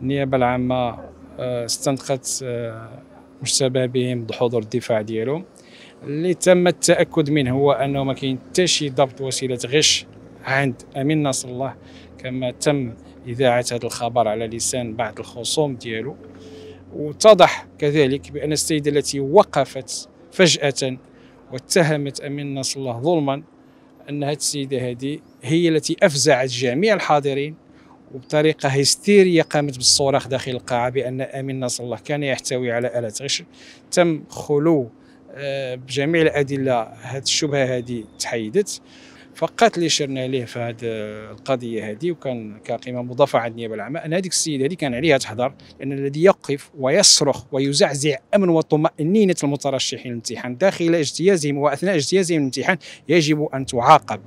النيابه العامه آه، استنقذت مشتبه آه، بهم بحضور الدفاع ديالهم اللي تم التاكد منه هو انه ما كاين حتى شي ضبط وسيله غش عند امين نصر الله كما تم اذاعه هذا الخبر على لسان بعض الخصوم ديالو واتضح كذلك بان السيده التي وقفت فجاه واتهمت امين نصر الله ظلما ان هذه السيده هذه هي التي افزعت جميع الحاضرين وبطريقه هستيريه قامت بالصراخ داخل القاعه بان امين نصر الله كان يحتوي على الات غش تم خلو آه، بجميع الادله هذه الشبهه هذه تحيدت فقط اللي شرنا عليه في هذه القضيه هذه وكان كقيمه مضافه على النيابه العامه ان هذيك السيده هذه كان عليها تحضر لان الذي يقف ويصرخ ويزعزع امن وطمانينه المترشحين الامتحان داخل اجتيازهم واثناء اجتيازهم الامتحان يجب ان تعاقب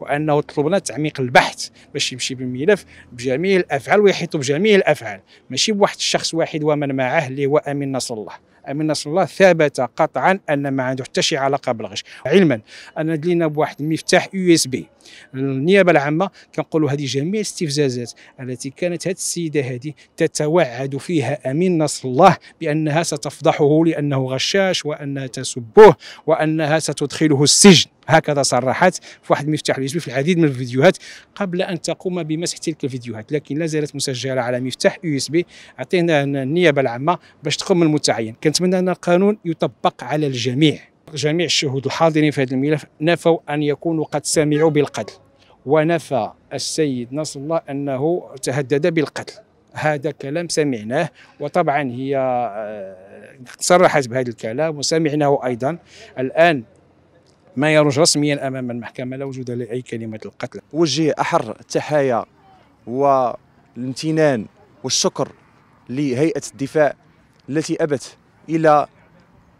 وانه طلبنا تعميق البحث باش يمشي بالملف بجميع الافعال ويحيط بجميع الافعال ماشي بواحد الشخص واحد ومن معه اللي هو امين نصر الله امين نصر الله ثبت قطعا ان ما عنده حتى شي علاقه بالغش علما ان لدينا بواحد المفتاح يو اس بي النيابه العامه كنقولوا هذه جميع الاستفزازات التي كانت هذه السيده هذه تتوعد فيها امين نصر الله بانها ستفضحه لانه غشاش وانها تسبه وانها ستدخله السجن هكذا صرحت في واحد المفتاح اليوتيوب في العديد من الفيديوهات قبل ان تقوم بمسح تلك الفيديوهات لكن لا زالت مسجله على مفتاح يو اس بي عطينا النيابه العامه باش تقوم المتعين كنتمنى ان القانون يطبق على الجميع جميع الشهود الحاضرين في هذا الملف نفوا ان يكونوا قد سمعوا بالقتل ونفى السيد نصر الله انه تهدد بالقتل هذا كلام سمعناه وطبعا هي آه، صرحت بهذا الكلام وسمعناه ايضا الان ما يروج رسميا امام المحكمه لا وجود لاي كلمه القتل. وجه احر التحايا والامتنان والشكر لهيئه الدفاع التي ابت الى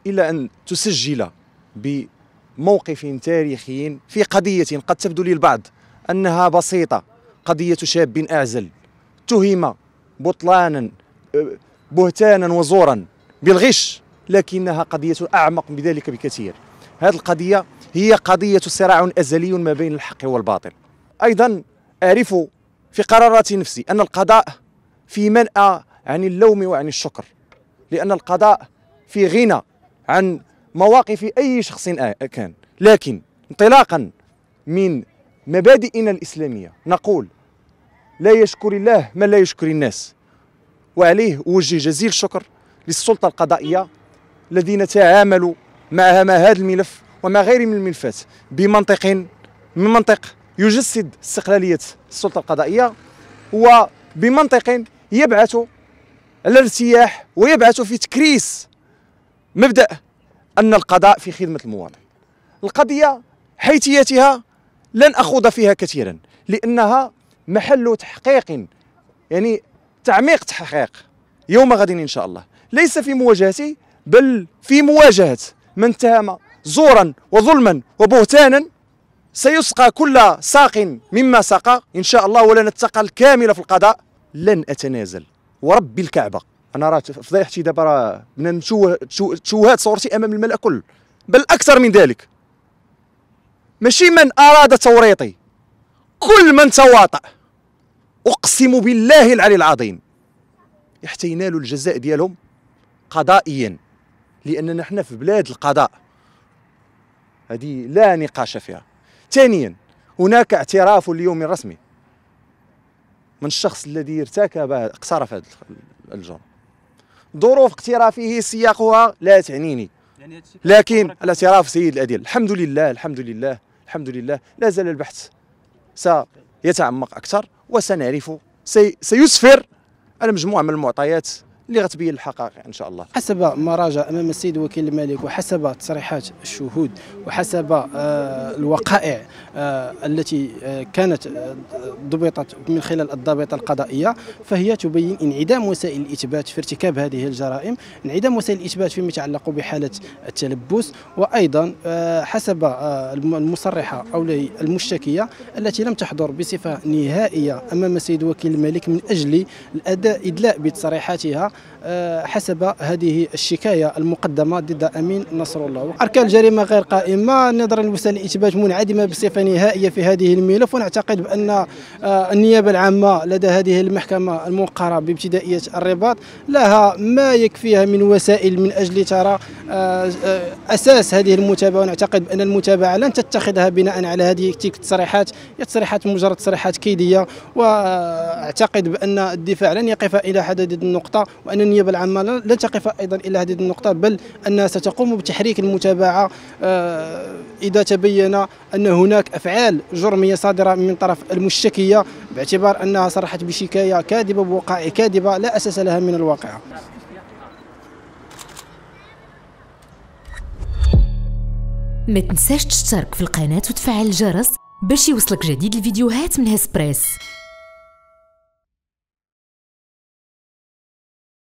الى ان تسجل بموقف تاريخي في قضيه قد تبدو للبعض انها بسيطه قضيه شاب اعزل اتهم بطلانا بهتانا وزورا بالغش لكنها قضيه اعمق من ذلك بكثير هذه القضيه هي قضية صراع أزلي ما بين الحق والباطل أيضا أعرف في قرارات نفسي أن القضاء في منأى عن اللوم وعن الشكر لأن القضاء في غنى عن مواقف أي شخص كان لكن انطلاقا من مبادئنا الإسلامية نقول لا يشكر الله من لا يشكر الناس وعليه أوجه جزيل الشكر للسلطة القضائية الذين تعاملوا مع هذا الملف وما غير من الملفات بمنطق من منطق يجسد استقلاليه السلطه القضائيه وبمنطق يبعث على الارتياح ويبعث في تكريس مبدا ان القضاء في خدمه المواطن القضيه حيثيتها لن اخوض فيها كثيرا لانها محل تحقيق يعني تعميق تحقيق يوم غد ان شاء الله ليس في مواجهتي بل في مواجهه من اتهم زورا وظلما وبهتانا سيسقى كل ساق مما سقى إن شاء الله ولنا نتقى الكاملة في القضاء لن أتنازل ورب الكعبة أنا راه فضيحتي دابا راه من تشوهات صورتي أمام الملأ كل بل أكثر من ذلك ماشي من أراد توريطي كل من تواطأ أقسم بالله العلي العظيم حتى ينالوا الجزاء ديالهم قضائيا لأننا حنا في بلاد القضاء هذه لا نقاش فيها ثانيا هناك اعتراف اليوم رسمي من الشخص الذي ارتكب اقترف هذا الجرم ظروف اقترافه سياقها لا تعنيني يعني لكن الاعتراف سيد الأديل الحمد لله الحمد لله الحمد لله لا زال البحث سيتعمق اكثر وسنعرف سيسفر على مجموعه من المعطيات اللي غتبين الحقائق ان شاء الله حسب ما راجع امام السيد وكيل الملك وحسب تصريحات الشهود وحسب آه، الوقائع آه، التي آه، كانت ضبطت من خلال الضابطه القضائيه فهي تبين انعدام وسائل الاثبات في ارتكاب هذه الجرائم انعدام وسائل الاثبات فيما يتعلق بحاله التلبس وايضا حسب المصرحه او المشتكيه التي لم تحضر بصفه نهائيه امام السيد وكيل الملك من اجل الاداء ادلاء بتصريحاتها آه، حسب هذه الشكاية المقدمة ضد أمين نصر الله أركان الجريمة غير قائمة نظرا لوسائل الإثبات منعدمة بصفة نهائية في هذه الملف ونعتقد بأن آه، النيابة العامة لدى هذه المحكمة الموقرة بابتدائية الرباط لها ما يكفيها من وسائل من أجل ترى آه، أساس هذه المتابعة ونعتقد بأن المتابعة لن تتخذها بناء على هذه تلك التصريحات هي تصريحات مجرد تصريحات كيدية وأعتقد بأن الدفاع لن يقف إلى حد النقطة وأن النيابة العامة لن تقف أيضا إلى هذه النقطة بل أنها ستقوم بتحريك المتابعة آه، إذا تبين أن هناك أفعال جرمية صادرة من طرف المشتكية باعتبار أنها صرحت بشكاية كاذبة بوقائع كاذبة لا أساس لها من الواقعة ما تنساش تشترك في القناة وتفعل الجرس باش يوصلك جديد الفيديوهات من هسبريس